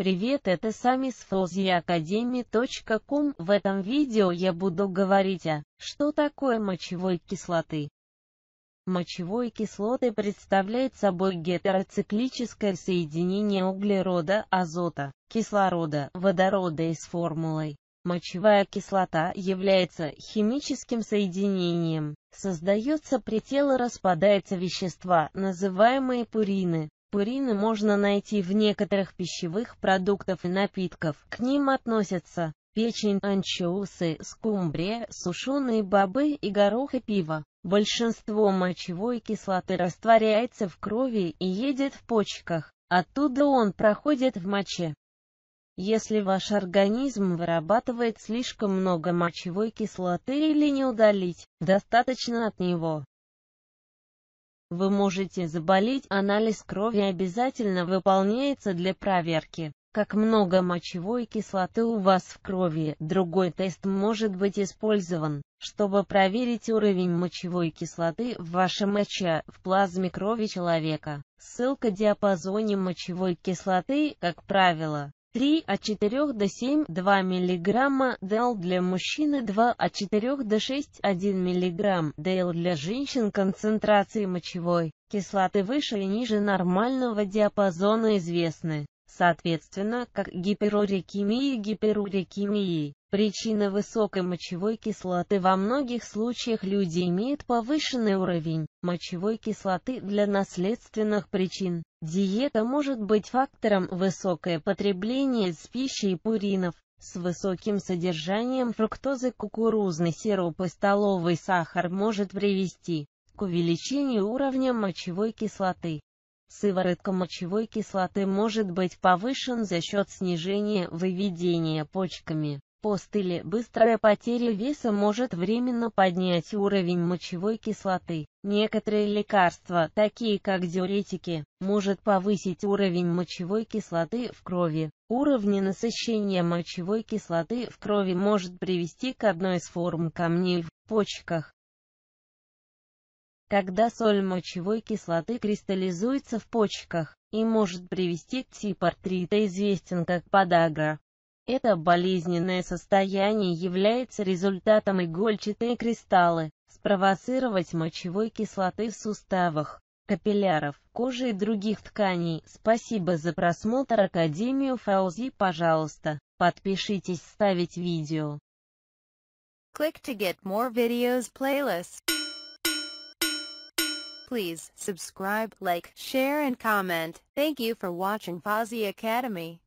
Привет, это сами с frozyacademy.com. В этом видео я буду говорить о, что такое мочевой кислоты. Мочевой кислоты представляет собой гетероциклическое соединение углерода, азота, кислорода, водорода и с формулой. Мочевая кислота является химическим соединением, создается при телораспадается вещества, называемые пурины. Пурины можно найти в некоторых пищевых продуктов и напитков. К ним относятся печень, анчоусы, скумбрия, сушеные бобы и горох и пиво. Большинство мочевой кислоты растворяется в крови и едет в почках, оттуда он проходит в моче. Если ваш организм вырабатывает слишком много мочевой кислоты или не удалить, достаточно от него, вы можете заболеть, анализ крови обязательно выполняется для проверки как много мочевой кислоты у вас в крови. Другой тест может быть использован, чтобы проверить уровень мочевой кислоты в вашем моче, в плазме крови человека. Ссылка диапазоне мочевой кислоты, как правило, 3 от 4 до 7 2 мг ДЛ для мужчины 2 от 4 до 6 1 мг ДЛ для женщин концентрации мочевой кислоты выше и ниже нормального диапазона известны соответственно, как гиперурикемия и гиперурикемии. Причина высокой мочевой кислоты Во многих случаях люди имеют повышенный уровень мочевой кислоты для наследственных причин. Диета может быть фактором высокое потребление с пищей пуринов, с высоким содержанием фруктозы кукурузный сироп и столовый сахар может привести к увеличению уровня мочевой кислоты. Сыворотка мочевой кислоты может быть повышен за счет снижения выведения почками. Пост или быстрая потеря веса может временно поднять уровень мочевой кислоты. Некоторые лекарства, такие как диуретики, может повысить уровень мочевой кислоты в крови. Уровни насыщения мочевой кислоты в крови может привести к одной из форм камней в почках когда соль мочевой кислоты кристаллизуется в почках и может привести к тип известен как подагра. Это болезненное состояние является результатом игольчатые кристаллы, спровоцировать мочевой кислоты в суставах, капилляров, кожи и других тканей. Спасибо за просмотр Академию Фаузи, пожалуйста, подпишитесь, ставить видео. Click to get more videos playlist. Please subscribe, like, share and comment. Thank you for watching Fozzie Academy.